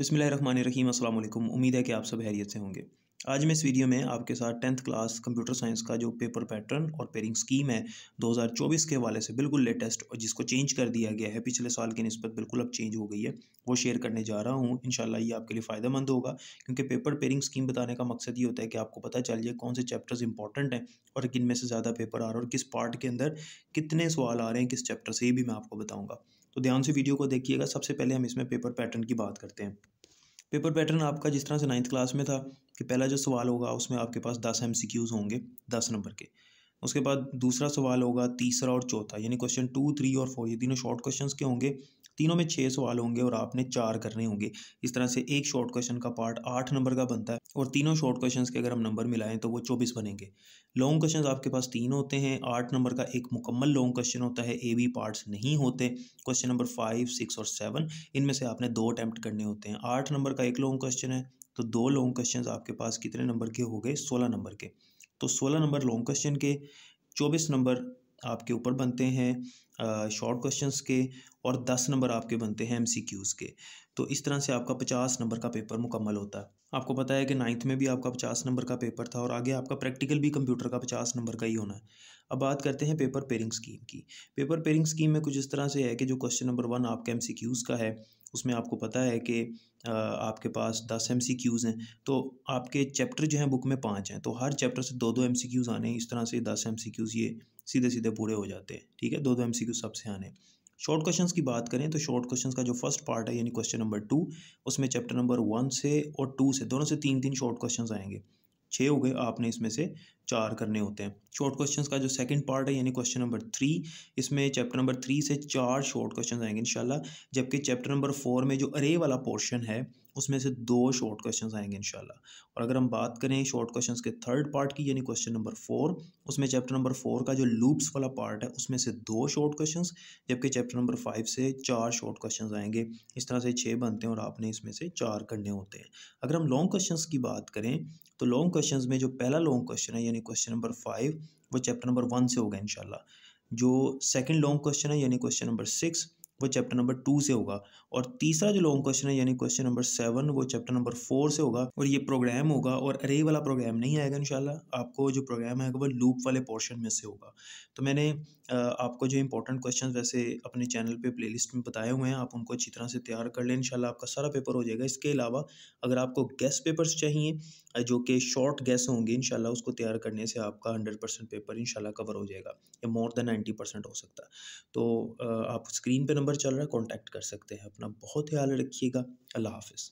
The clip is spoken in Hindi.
रहीम असल उम्मीद है कि आप सब हैरियत से होंगे आज मैं इस वीडियो में आपके साथ टेंथ क्लास कंप्यूटर साइंस का जो पेपर पैटर्न और पेरिंग स्कीम है 2024 के हवाले से बिल्कुल लेटेस्ट और जिसको चेंज कर दिया गया है पिछले साल की नस्बत बिल्कुल अब चेंज हो गई है वो शेयर करने जा रहा हूँ इन ये आपके लिए फ़ायदेमंद होगा क्योंकि पेपर पेयरिंग स्कीम बताने का मकसद ये होता है कि आपको पता चल जाए कौन से चैप्टर्स इंपॉर्टेंट हैं और किन में से ज़्यादा पेपर आ रहा है और किस पार्ट के अंदर कितने सवाल आ रहे हैं किस चैप्टर से ये भी मैं आपको बताऊँगा तो ध्यान से वीडियो को देखिएगा सबसे पहले हम इसमें पेपर पैटर्न की बात करते हैं पेपर पैटर्न आपका जिस तरह से नाइन्थ क्लास में था कि पहला जो सवाल होगा उसमें आपके पास दस एम होंगे दस नंबर के उसके बाद दूसरा सवाल होगा तीसरा और चौथा यानी क्वेश्चन टू थ्री और फोर ये तीनों शॉर्ट क्वेश्चन के होंगे तीनों में छः सवाल होंगे और आपने चार करने होंगे इस तरह से एक शॉर्ट क्वेश्चन का पार्ट आठ नंबर का बनता है और तीनों शॉर्ट क्वेश्चन के अगर हम नंबर मिलाएं तो वो चौबीस बनेंगे लॉन्ग क्वेश्चन आपके पास तीन होते हैं आठ नंबर का एक मुकम्मल लॉन्ग क्वेश्चन होता है ए बी पार्ट्स नहीं होते क्वेश्चन नंबर फाइव सिक्स और सेवन इनमें से आपने दो अटैम्प्ट करने होते हैं आठ नंबर का एक लॉन्ग क्वेश्चन है तो दो लॉन्ग क्वेश्चन आपके पास कितने नंबर के हो गए सोलह नंबर के तो सोलह नंबर लॉन्ग क्वेश्चन के चौबीस नंबर आपके ऊपर बनते हैं शॉर्ट क्वेश्चंस के और दस नंबर आपके बनते हैं एमसीक्यूज़ के तो इस तरह से आपका पचास नंबर का पेपर मुकम्मल होता है आपको पता है कि नाइन्थ में भी आपका पचास नंबर का पेपर था और आगे आपका प्रैक्टिकल भी कंप्यूटर का पचास नंबर का ही होना है अब बात करते हैं पेपर पेयरिंग स्कीम की पेपर पेयरिंग स्कीम में कुछ इस तरह से है कि जो क्वेश्चन नंबर वन आपके एम का है उसमें आपको पता है कि आपके पास दस एम हैं तो आपके चैप्टर जो हैं बुक में पाँच हैं तो हर चैप्टर से दो दो एम आने इस तरह से दस एम ये सीधे सीधे पूरे हो जाते हैं ठीक है दो दो एम सी क्यू सबसे आने शॉर्ट क्वेश्चन की बात करें तो शॉर्ट क्वेश्चन का जो फर्स्ट पार्ट है यानी क्वेश्चन नंबर टू उसमें चैप्टर नंबर वन से और टू से दोनों से तीन तीन शॉर्ट क्वेश्चन आएंगे छः हो गए आपने इसमें से चार करने होते हैं शॉर्ट क्वेश्चंस का जो सेकंड पार्ट है यानी क्वेश्चन नंबर थ्री इसमें चैप्टर नंबर थ्री से चार शॉर्ट क्वेश्चन आएंगे इनशाला जबकि चैप्टर नंबर फोर में जो अरे वाला पोर्शन है उसमें से दो शॉर्ट क्वेश्चन आएंगे इनशाला और अगर हम बात करें शॉर्ट क्वेश्चन के थर्ड पार्ट की यानी क्वेश्चन नंबर फोर उसमें चैप्टर नंबर फोर का जो लूप्स वाला पार्ट है उसमें से दो शॉर्ट क्वेश्चन जबकि चैप्टर नंबर फाइव से चार शॉर्ट क्वेश्चन आएंगे इस तरह से छः बनते हैं और आपने इसमें से चार करने होते हैं अगर हम लॉन्ग क्वेश्चन की बात करें तो लॉन्ग क्वेश्चन में जो पहला लॉन्ग क्वेश्चन है यानी क्वेश्चन नंबर फाइव वो चैप्टर नंबर वन से होगा इनशाला जो सेकेंड लॉन्ग क्वेश्चन है यानी क्वेश्चन नंबर सिक्स वो चैप्टर नंबर टू से होगा और तीसरा जो लॉन्ग क्वेश्चन है यानी क्वेश्चन नंबर सेवन वो चैप्टर नंबर फोर से होगा और ये प्रोग्राम होगा और अरे वाला प्रोग्राम नहीं आएगा इंशाल्लाह आपको जो प्रोग्राम आएगा वो लूप वाले पोर्शन में से होगा तो मैंने आपको जो इंपॉर्टेंट क्वेश्चन वैसे अपने चैनल पे प्ले में बताए हुए हैं आप उनको अच्छी तरह से तैयार कर लें इंशाल्लाह आपका सारा पेपर हो जाएगा इसके अलावा अगर आपको गेस्ट पेपर्स चाहिए जो कि शॉर्ट गैस होंगे इन उसको तैयार करने से आपका हंड्रेड परसेंट पेपर इन कवर हो जाएगा या मोर देन नाइन्टी परसेंट हो सकता है तो आप स्क्रीन पे नंबर चल रहा है कांटेक्ट कर सकते हैं अपना बहुत ख्याल रखिएगा अल्लाह हाफिज़